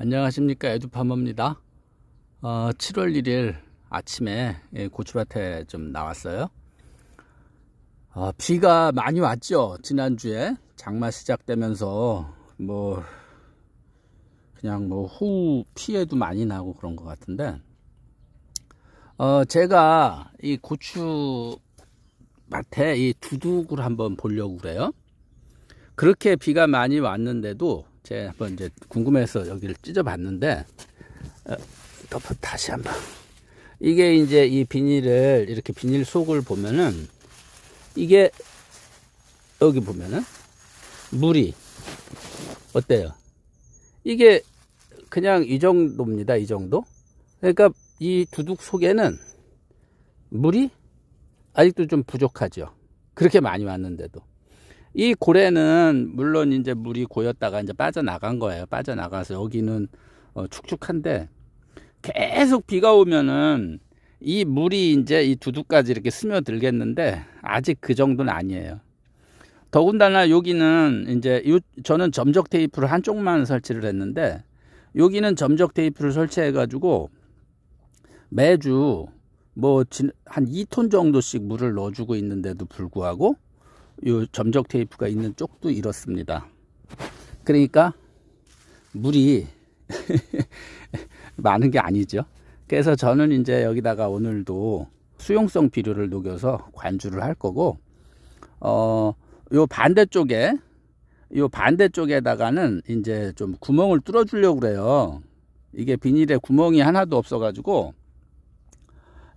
안녕하십니까 에듀파머입니다 어, 7월 1일 아침에 예, 고추밭에 좀 나왔어요 어, 비가 많이 왔죠 지난주에 장마 시작되면서 뭐 그냥 뭐 호우 피해도 많이 나고 그런 것 같은데 어, 제가 이 고추밭에 이 두둑을 한번 보려고 그래요 그렇게 비가 많이 왔는데도 제가 한번 이제 궁금해서 여기를 찢어봤는데 덮어 다시 한번 이게 이제 이 비닐을 이렇게 비닐 속을 보면은 이게 여기 보면은 물이 어때요? 이게 그냥 이 정도입니다. 이 정도. 그러니까 이 두둑 속에는 물이 아직도 좀 부족하죠. 그렇게 많이 왔는데도. 이 고래는 물론 이제 물이 고였다가 이제 빠져나간 거예요. 빠져나가서 여기는 어, 축축한데 계속 비가 오면은 이 물이 이제 이 두둑까지 이렇게 스며들겠는데 아직 그 정도는 아니에요. 더군다나 여기는 이제 요, 저는 점적 테이프를 한쪽만 설치를 했는데 여기는 점적 테이프를 설치해 가지고 매주 뭐 한 2톤 정도씩 물을 넣어주고 있는데도 불구하고 요 점적 테이프가 있는 쪽도 이렇습니다. 그러니까 물이 많은 게 아니죠. 그래서 저는 이제 여기다가 오늘도 수용성 비료를 녹여서 관주를 할 거고 어요 반대쪽에 요 반대쪽에다가는 이제 좀 구멍을 뚫어 주려고 그래요. 이게 비닐에 구멍이 하나도 없어 가지고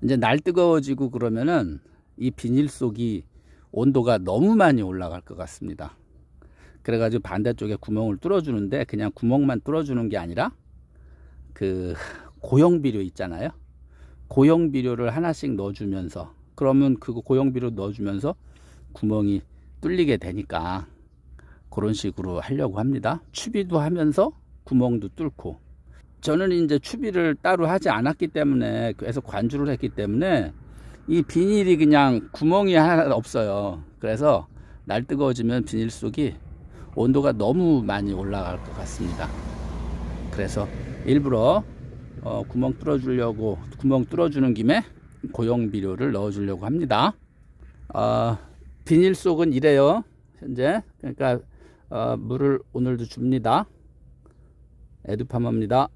이제 날 뜨거워지고 그러면은 이 비닐 속이 온도가 너무 많이 올라갈 것 같습니다. 그래가지고 반대쪽에 구멍을 뚫어주는데 그냥 구멍만 뚫어주는 게 아니라 그 고형비료 있잖아요. 고형비료를 하나씩 넣어주면서 그러면 그 고형비료 넣어주면서 구멍이 뚫리게 되니까 그런 식으로 하려고 합니다. 추비도 하면서 구멍도 뚫고 저는 이제 추비를 따로 하지 않았기 때문에 그래서 관주를 했기 때문에 이 비닐이 그냥 구멍이 하나 없어요 그래서 날 뜨거워지면 비닐 속이 온도가 너무 많이 올라갈 것 같습니다 그래서 일부러 어, 구멍 뚫어 주려고 구멍 뚫어 주는 김에 고용 비료를 넣어 주려고 합니다 어, 비닐 속은 이래요 현재 그러니까 어, 물을 오늘도 줍니다 에듀파마입니다